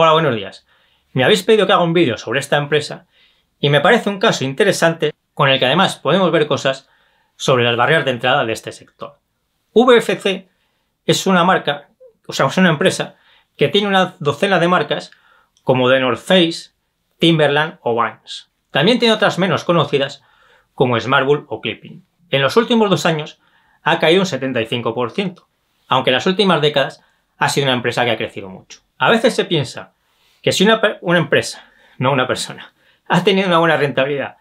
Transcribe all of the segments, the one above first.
Hola, buenos días. Me habéis pedido que haga un vídeo sobre esta empresa y me parece un caso interesante con el que además podemos ver cosas sobre las barreras de entrada de este sector. VFC es una marca, o sea, es una empresa que tiene una docena de marcas como The North Face, Timberland o Vans. También tiene otras menos conocidas como Smartbull o Clipping. En los últimos dos años ha caído un 75%, aunque en las últimas décadas ha sido una empresa que ha crecido mucho. A veces se piensa que si una, empresa, no una persona, ha tenido una buena rentabilidad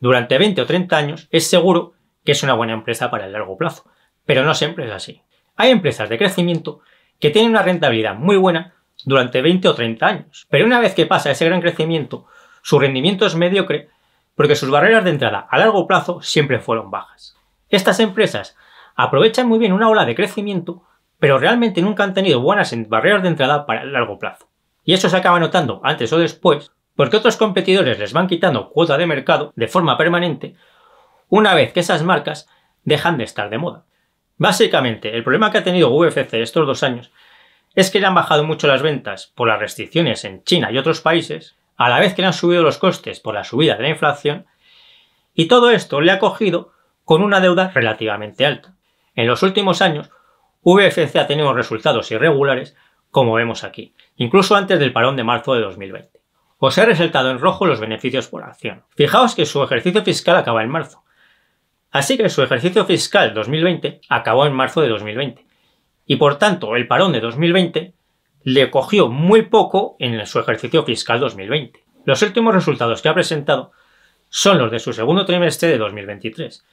durante 20 o 30 años, es seguro que es una buena empresa para el largo plazo. Pero no siempre es así. Hay empresas de crecimiento que tienen una rentabilidad muy buena durante 20 o 30 años. Pero una vez que pasa ese gran crecimiento, su rendimiento es mediocre porque sus barreras de entrada a largo plazo siempre fueron bajas. Estas empresas aprovechan muy bien una ola de crecimiento pero realmente nunca han tenido buenas barreras de entrada para el largo plazo. Y eso se acaba notando antes o después, porque otros competidores les van quitando cuota de mercado de forma permanente una vez que esas marcas dejan de estar de moda. Básicamente, el problema que ha tenido UFC estos dos años es que le han bajado mucho las ventas por las restricciones en China y otros países, a la vez que le han subido los costes por la subida de la inflación, y todo esto le ha cogido con una deuda relativamente alta. En los últimos años, VFC ha tenido resultados irregulares, como vemos aquí, incluso antes del parón de marzo de 2020. Os he resaltado en rojo los beneficios por acción. Fijaos que su ejercicio fiscal acaba en marzo. Así que su ejercicio fiscal 2020 acabó en marzo de 2020. Y por tanto, el parón de 2020 le cogió muy poco en su ejercicio fiscal 2020. Los últimos resultados que ha presentado son los de su segundo trimestre de 2023,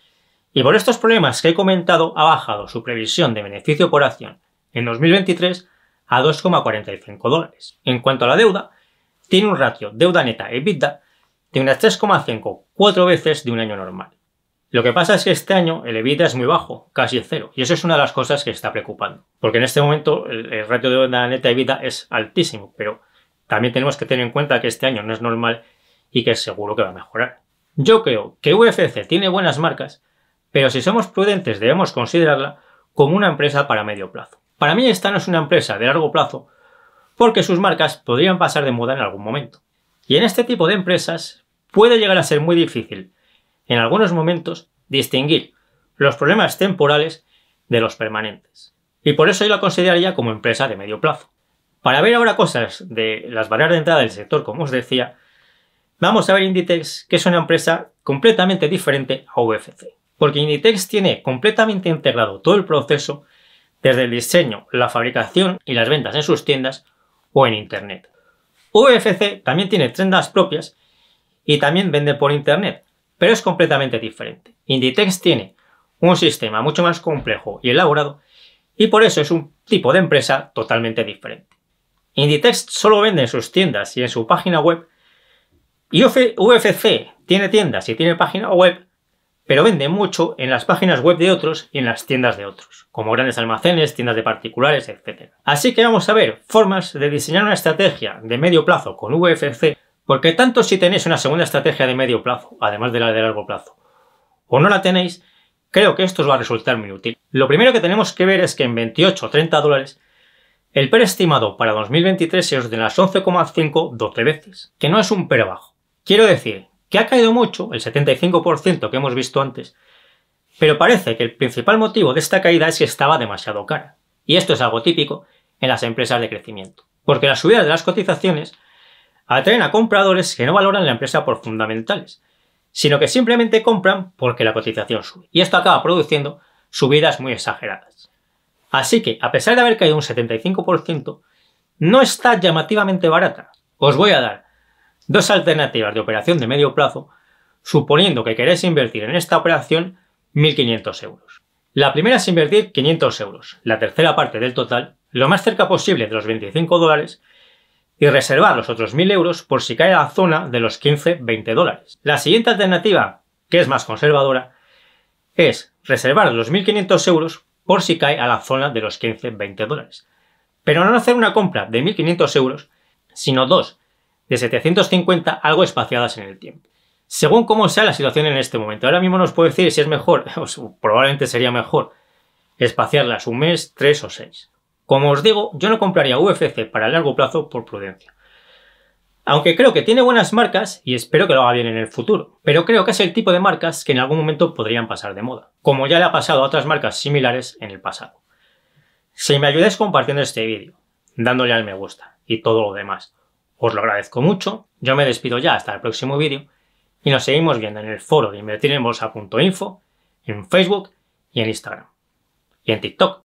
y por estos problemas que he comentado ha bajado su previsión de beneficio por acción en 2023 a 2,45 dólares. En cuanto a la deuda, tiene un ratio deuda neta EBITDA de unas 3,54 veces de un año normal. Lo que pasa es que este año el EBITDA es muy bajo, casi cero, y eso es una de las cosas que está preocupando. Porque en este momento el, ratio de deuda neta EBITDA es altísimo, pero también tenemos que tener en cuenta que este año no es normal y que seguro que va a mejorar. Yo creo que UFC tiene buenas marcas, pero si somos prudentes debemos considerarla como una empresa para medio plazo. Para mí esta no es una empresa de largo plazo porque sus marcas podrían pasar de moda en algún momento. Y en este tipo de empresas puede llegar a ser muy difícil, en algunos momentos, distinguir los problemas temporales de los permanentes. Y por eso yo la consideraría como empresa de medio plazo. Para ver ahora cosas de las barreras de entrada del sector, como os decía, vamos a ver Inditex, que es una empresa completamente diferente a VFC porque Inditex tiene completamente integrado todo el proceso desde el diseño, la fabricación y las ventas en sus tiendas o en Internet. UFC también tiene tiendas propias y también vende por Internet, pero es completamente diferente. Inditex tiene un sistema mucho más complejo y elaborado y por eso es un tipo de empresa totalmente diferente. Inditex solo vende en sus tiendas y en su página web y UFC tiene tiendas y tiene página web, pero vende mucho en las páginas web de otros y en las tiendas de otros, como grandes almacenes, tiendas de particulares, etc. Así que vamos a ver formas de diseñar una estrategia de medio plazo con VFC, porque tanto si tenéis una segunda estrategia de medio plazo, además de la de largo plazo, o no la tenéis, creo que esto os va a resultar muy útil. Lo primero que tenemos que ver es que en 28 o 30 dólares, el PER estimado para 2023 es de las 11,5 12 veces, que no es un PER bajo. Quiero decir que ha caído mucho, el 75% que hemos visto antes, pero parece que el principal motivo de esta caída es que estaba demasiado cara. Y esto es algo típico en las empresas de crecimiento, porque las subidas de las cotizaciones atraen a compradores que no valoran la empresa por fundamentales, sino que simplemente compran porque la cotización sube. Y esto acaba produciendo subidas muy exageradas. Así que, a pesar de haber caído un 75%, no está llamativamente barata. Os voy a dar Dos alternativas de operación de medio plazo, suponiendo que queréis invertir en esta operación 1.500 euros. La primera es invertir 500 euros, la tercera parte del total, lo más cerca posible de los 25 dólares y reservar los otros 1.000 euros por si cae a la zona de los 15-20 dólares. La siguiente alternativa, que es más conservadora, es reservar los 1.500 euros por si cae a la zona de los 15-20 dólares. Pero no hacer una compra de 1.500 euros, sino dos de 750 algo espaciadas en el tiempo. Según cómo sea la situación en este momento, ahora mismo nos puede decir si es mejor, o probablemente sería mejor, espaciarlas un mes, tres o seis. Como os digo, yo no compraría UFC para largo plazo por prudencia. Aunque creo que tiene buenas marcas y espero que lo haga bien en el futuro, pero creo que es el tipo de marcas que en algún momento podrían pasar de moda, como ya le ha pasado a otras marcas similares en el pasado. Si me ayudáis compartiendo este vídeo, dándole al me gusta y todo lo demás, os lo agradezco mucho, yo me despido ya hasta el próximo vídeo y nos seguimos viendo en el foro de bolsa.info, en Facebook y en Instagram. Y en TikTok.